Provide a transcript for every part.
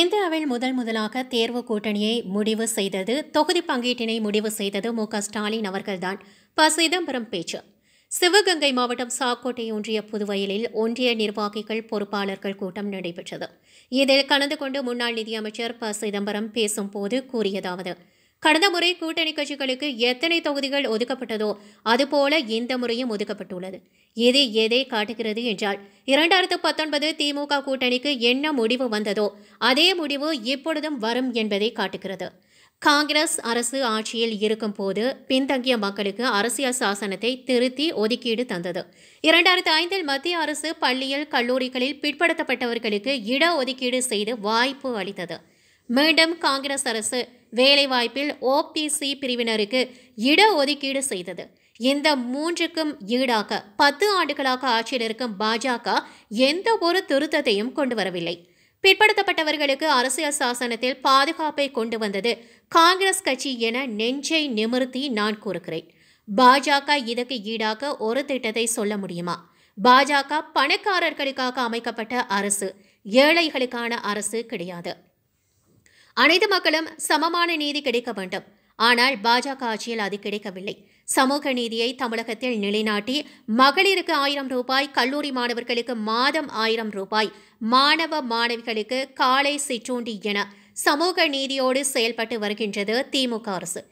இந்தியாவில் முதல் முதலாக தேர்வு கூட்டணியை முடிவு செய்தது தொகுதி பங்கீட்டினை முடிவு செய்தது மு க ஸ்டாலின் அவர்கள்தான் ப சிதம்பரம் பேச்சு சிவகங்கை மாவட்டம் சாக்கோட்டை ஒன்றிய புதுவையிலில் ஒன்றிய நிர்வாகிகள் பொறுப்பாளர்கள் கூட்டம் நடைபெற்றது இதில் கலந்து கொண்டு முன்னாள் நிதியமைச்சர் ப சிதம்பரம் பேசும்போது கூறியதாவது கடந்த முறை கூட்டணி கட்சிகளுக்கு எத்தனை தொகுதிகள் ஒதுக்கப்பட்டதோ அதுபோல இந்த முறையும் ஒதுக்கப்பட்டுள்ளது இது எதை காட்டுகிறது என்றால் இரண்டாயிரத்து பத்தொன்பது திமுக கூட்டணிக்கு என்ன முடிவு வந்ததோ அதே முடிவு இப்பொழுதும் வரும் என்பதை காட்டுகிறது காங்கிரஸ் அரசு ஆட்சியில் இருக்கும் போது பின்தங்கிய மக்களுக்கு அரசியல் சாசனத்தை திருத்தி ஒதுக்கீடு தந்தது இரண்டாயிரத்து ஐந்தில் மத்திய அரசு பள்ளியில் கல்லூரிகளில் பிற்படுத்தப்பட்டவர்களுக்கு இட ஒதுக்கீடு செய்து வாய்ப்பு அளித்தது மீண்டும் காங்கிரஸ் அரசு வேலைவாய்ப்பில் ஓபிசி பிரிவினருக்கு இடஒதுக்கீடு செய்தது இந்த மூன்றுக்கும் ஈடாக பத்து ஆண்டுகளாக ஆட்சியில் இருக்கும் பாஜக எந்த ஒரு திருத்தத்தையும் கொண்டு வரவில்லை பிற்படுத்தப்பட்டவர்களுக்கு அரசியல் சாசனத்தில் பாதுகாப்பை கொண்டு வந்தது காங்கிரஸ் கட்சி என நெஞ்சை நிமிர்த்தி நான் கூறுகிறேன் பாஜக இதற்கு ஈடாக ஒரு திட்டத்தை சொல்ல முடியுமா பாஜக பணக்காரர்களுக்காக அமைக்கப்பட்ட அரசு ஏழைகளுக்கான அரசு கிடையாது அனைத்து மக்களும் சமமான நீதி கிடைக்க வேண்டும் ஆனால் பாஜக ஆட்சியில் அது கிடைக்கவில்லை சமூக நீதியை தமிழகத்தில் நிலைநாட்டி மகளிருக்கு ஆயிரம் ரூபாய் கல்லூரி மாணவர்களுக்கு மாதம் ஆயிரம் ரூபாய் மாணவ மாணவிகளுக்கு காலை சிற்றூண்டி என சமூக நீதியோடு செயல்பட்டு வருகின்றது திமுக அரசு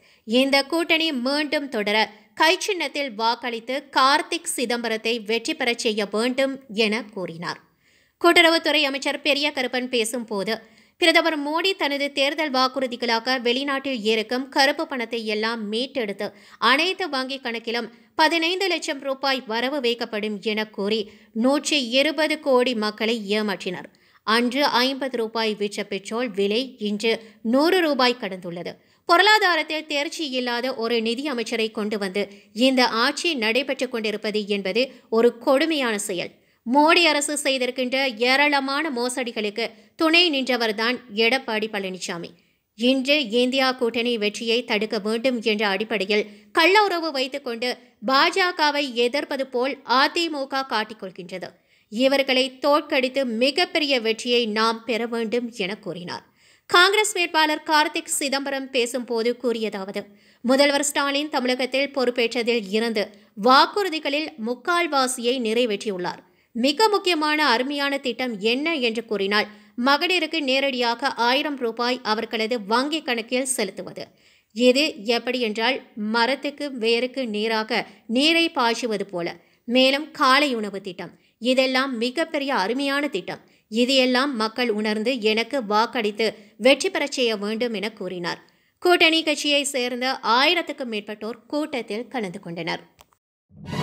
இந்த கூட்டணி மீண்டும் தொடர கை சின்னத்தில் வாக்களித்து கார்த்திக் சிதம்பரத்தை வெற்றி பெறச் செய்ய வேண்டும் என கூறினார் கூட்டுறவுத்துறை அமைச்சர் பெரிய கருப்பன் பேசும்போது பிரதமர் மோடி தனது தேர்தல் வாக்குறுதிகளாக வெளிநாட்டில் இருக்கும் கருப்பு பணத்தை எல்லாம் மீட்டெடுத்து அனைத்து வங்கிக் கணக்கிலும் பதினைந்து லட்சம் ரூபாய் வரவு வைக்கப்படும் என கூறி நூற்றி இருபது கோடி மக்களை ஏமாற்றினர் அன்று ஐம்பது ரூபாய் விற்ற பெட்ரோல் விலை இன்று நூறு ரூபாய் கடந்துள்ளது பொருளாதாரத்தில் தேர்ச்சி இல்லாத ஒரு நிதி அமைச்சரை கொண்டு வந்து இந்த ஆட்சி நடைபெற்று கொண்டிருப்பது என்பது ஒரு கொடுமையான செயல் மோடி அரசு செய்திருக்கின்ற ஏராளமான மோசடிகளுக்கு துணை நின்றவர்தான் எடப்பாடி பழனிசாமி இன்று இந்தியா கூட்டணி வெற்றியை தடுக்க வேண்டும் என்ற அடிப்படையில் கள்ள வைத்துக்கொண்டு பாஜகவை எதிர்ப்பது போல் அதிமுக காட்டிக்கொள்கின்றது இவர்களை தோற்கடித்து மிகப்பெரிய வெற்றியை நாம் பெற வேண்டும் என கூறினார் காங்கிரஸ் வேட்பாளர் கார்த்திக் சிதம்பரம் பேசும்போது கூறியதாவது முதல்வர் ஸ்டாலின் தமிழகத்தில் பொறுப்பேற்றதில் இருந்து வாக்குறுதிகளில் முக்கால்வாசியை நிறைவேற்றியுள்ளார் மிக முக்கியமான அருமையான திட்டம் என்ன என்று கூறினால் மகளிருக்கு நேரடியாக ஆயிரம் ரூபாய் அவர்களது வங்கி கணக்கில் செலுத்துவது இது எப்படி என்றால் மரத்துக்கு வேருக்கு நீராக நீரை பாய்ச்சுவது போல மேலும் காலை உணவு திட்டம் இதெல்லாம் மிகப்பெரிய அருமையான திட்டம் இது எல்லாம் மக்கள் உணர்ந்து எனக்கு வாக்களித்து வெற்றி பெறச் செய்ய வேண்டும் என கூறினார் கூட்டணி கட்சியைச் சேர்ந்த ஆயிரத்துக்கும் மேற்பட்டோர் கூட்டத்தில் கலந்து கொண்டனர்